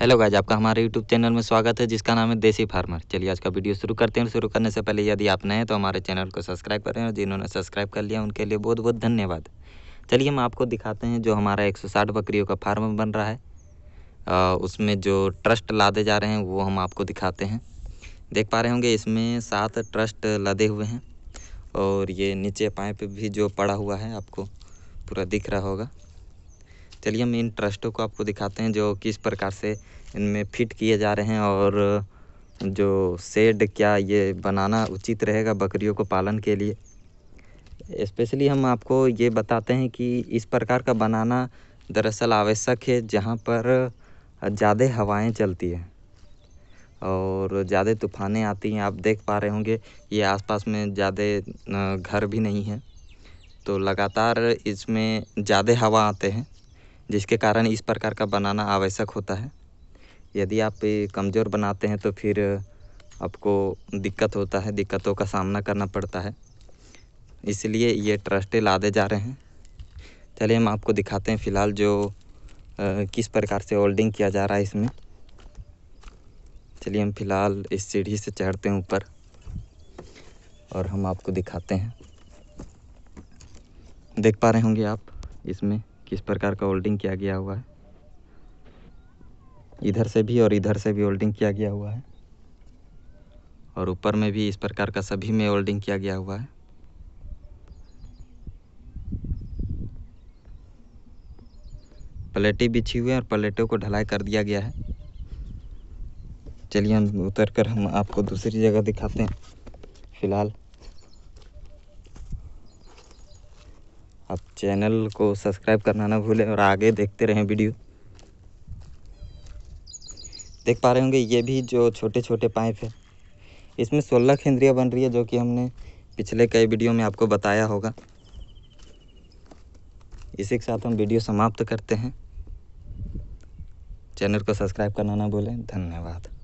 hello guys आपका हमारे YouTube channel में स्वागत है जिसका नाम है देसी फार्मर चलिए आज का वीडियो शुरू करते हैं शुरू करने से पहले यदि आप नए हैं तो हमारे चैनल को सब्सक्राइब करें और जिन्होंने सब्सक्राइब कर लिया उनके लिए बहुत बहुत धन्यवाद चलिए हम आपको दिखाते हैं जो हमारा एक बकरियों का फार्म बन रहा है आ, उसमें जो ट्रस्ट लादे जा रहे हैं वो हम आपको दिखाते हैं देख पा रहे होंगे इसमें सात ट्रस्ट लदे हुए हैं और ये नीचे पाइप भी जो पड़ा हुआ है आपको पूरा दिख रहा होगा चलिए हम इन ट्रस्टों को आपको दिखाते हैं जो किस प्रकार से इनमें फिट किए जा रहे हैं और जो शेड क्या ये बनाना उचित रहेगा बकरियों को पालन के लिए स्पेशली हम आपको ये बताते हैं कि इस प्रकार का बनाना दरअसल आवश्यक है जहाँ पर ज़्यादा हवाएं चलती हैं और ज़्यादा तूफानें आती हैं आप देख पा रहे होंगे ये आसपास में ज़्यादा घर भी नहीं है तो लगातार इसमें ज़्यादा हवा आते हैं जिसके कारण इस प्रकार का बनाना आवश्यक होता है यदि आप कमज़ोर बनाते हैं तो फिर आपको दिक्कत होता है दिक्कतों का सामना करना पड़ता है इसलिए ये ट्रस्टे लादे जा रहे हैं चलिए हम आपको दिखाते हैं फ़िलहाल जो आ, किस प्रकार से होल्डिंग किया जा रहा है इसमें चलिए हम फिलहाल इस सीढ़ी से चढ़ते हैं ऊपर और हम आपको दिखाते हैं देख पा रहे होंगे आप इसमें किस प्रकार का होल्डिंग किया गया हुआ है इधर से भी और इधर से भी होल्डिंग किया गया हुआ है और ऊपर में भी इस प्रकार का सभी में होल्डिंग किया गया हुआ है पलेटें बिछी हुई हैं और पलेटों को ढलाई कर दिया गया है चलिए हम उतर कर हम आपको दूसरी जगह दिखाते हैं फ़िलहाल आप चैनल को सब्सक्राइब करना ना भूलें और आगे देखते रहें वीडियो देख पा रहे होंगे ये भी जो छोटे छोटे पाइप है इसमें सोलह केंद्रिया बन रही है जो कि हमने पिछले कई वीडियो में आपको बताया होगा इसी के साथ हम वीडियो समाप्त करते हैं चैनल को सब्सक्राइब करना ना भूलें धन्यवाद